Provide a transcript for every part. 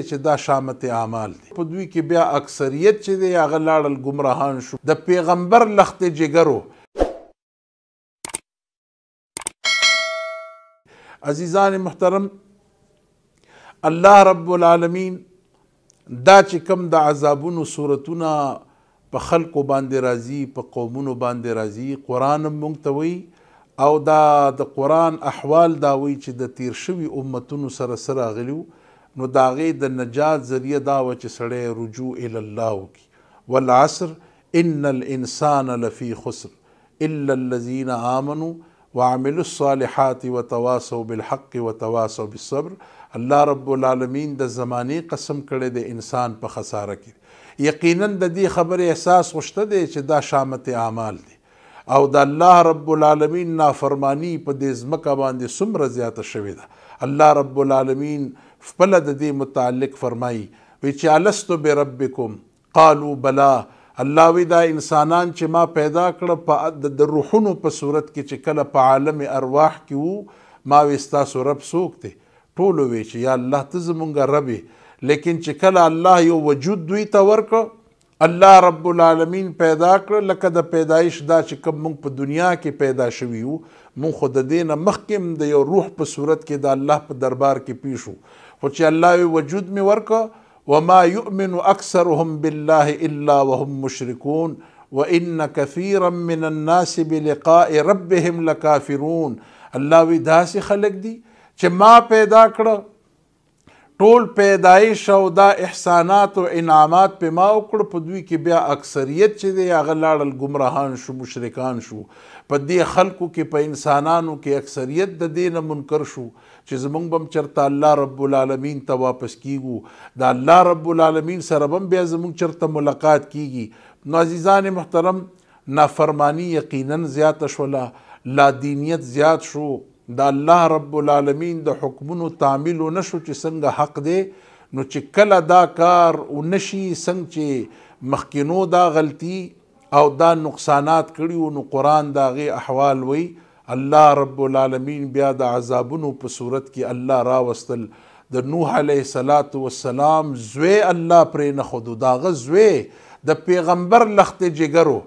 کې چې دا شامت اعمال دي په دوی کې بیا اکثریت چې دی هغه لاړل ګمراهان شو د پیغمبر لخت جګرو عزیزان محترم الله رب العالمین دا چې کم د عذابونو صورتونه په خلکو باندې راځي په قومونو باندې راځي قران مونږ ته وایي او دا د قران احوال دا وایي چې د تیر شوي امتونو سره سره غلیو نو داغه د نجات ذریعہ دا و چې سړی رجوع ال الله کی والعصر ان الانسان لفی خسر الا الذين امنوا وعملوا الصالحات وتواصوا بالحق وتواصوا بالصبر الله رب العالمین د زمانی قسم کړي د انسان په خساره کې یقینا د دې خبره احساس غشته دی چې دا شامت اعمال دي او د الله رب العالمین نافرمانی په دې ځمکه باندې څومره زیاته شوې ده الله رب العالمین خپل د دې متعلق فرمایي وی چې الستو بربکم قالوا بلا الله وی دا انسانان چې ما پیدا کړ په د روحونو په صورت کې چې کله په عالم ارواح کې وو ما وی ستاسو رب څوک دی ټولو وی چې یا الله ته زمونږ رب لیکن چې کله الله یو وجود دوی ته ورکړ الله رب العالمین پیدا کړ لکه د پیدایش دا چې کوم موږ په دنیا کې پیدا شوي وو موږ خو د دې نه مخکې د یو روح په صورت کې د الله په دربار کې پیښو خو چې الله وجود مې ورکړ وما يؤمن اكثرهم بالله الا وهم مشركون وان كثيرا من الناس بلقاء ربهم لكافرون الله وی داسې خلق دي چې ما پیدا کړ ټول پیدایش او دا احسانات او انعامات په ما وکړ په دوی کې بیا اکثریت چې دی هغه لاړل ګمراهان شو مشرکان شو په دې خلکو کې په انسانانو کې اکثریت د دین منکر شو چې زمونږ بم چرته الله رب العالمین ته واپس کیږو دا الله رب العالمین سره بم بیا زمونږ چرته ملاقات کیږي عزیزان محترم نافرمانی یقینا زیات شوله لا دینیت زیات شو د الله رب العالمین د حکمونو تعمیل نشو چې څنګه حق دی نو چې کله دا کار ونشي څنګه چې مخکینو دا غلطي او دا نقصانات کړي او نو قران دا غي احوال وي الله رب العالمین بیا د عذابونو په صورت کې الله راوستل د نوح علیه صلوات و سلام زوی الله پرې نه خود دا غزوی د پیغمبر لخت جګرو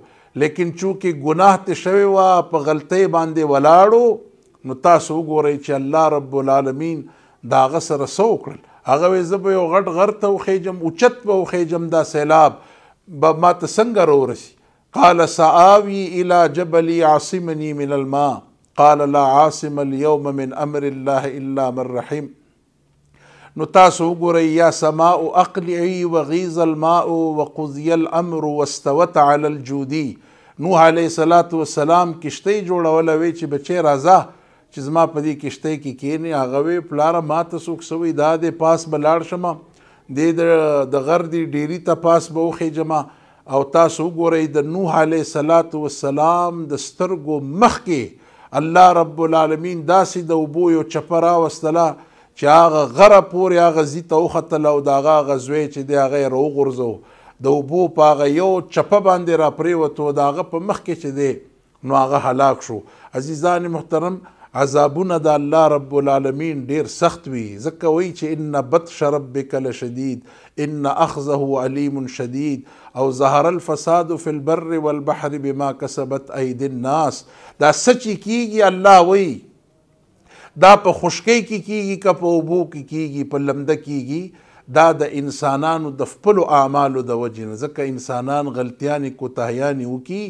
لیکن چونکه گناه ته شوی وا په غلطۍ باندې ولاړو نو تاسو وګورئ چې الله رب العالمین دا هغه سره څه وکړل هغه وایي زه به یو غټ غر ته وخیجم اوچت به وخیجم دا سیلاب به ماته څنګه راورسي قال سآوي إلى جبل يعصمني من الماء قال لا عاصم اليوم من أمر الله إلا من رحم نو تاسو وګورئ یا سماء اقلعي وغيز الماء وقضي الامر واستوت على الجودي نوح عليه الصلاه والسلام کشته جوړول وی چې بچي راځه چې زما په دې کشته کې کینې هغه وی پلار ما ته څوک سوې دا د پاس بلاړ شمه د د غر دی ډیری ته پاس به وخې جما او تاسو وګورئ د نوح علیه صلوات و سلام د سترګو مخ کې الله رب العالمین داسې د اوبو یو چپرا وستله چې هغه غره پورې هغه زی ته وختله او د هغه هغه زوی چې دی هغه یې راوغورځو د اوبو په هغه یو چپه باندې راپرېوتو د هغه په مخ کې چې دی نو هغه هلاک شو عزیزان محترم عذابونه د الله رب العالمین ډیر سخت وي ځکه وایي چې ان بطش ربک لشدید ان اخذه علیم شدید او ظهر الفساد فی البر والبحر بما کسبت اید الناس دا سچی کیږي الله وایي دا په خشکی کې کیږي که په اوبو کې کیږي په لمده کیږي دا د انسانانو د خپلو اعمالو د وجې نه ځکه انسانان غلطیانې کوتاهیانې وکي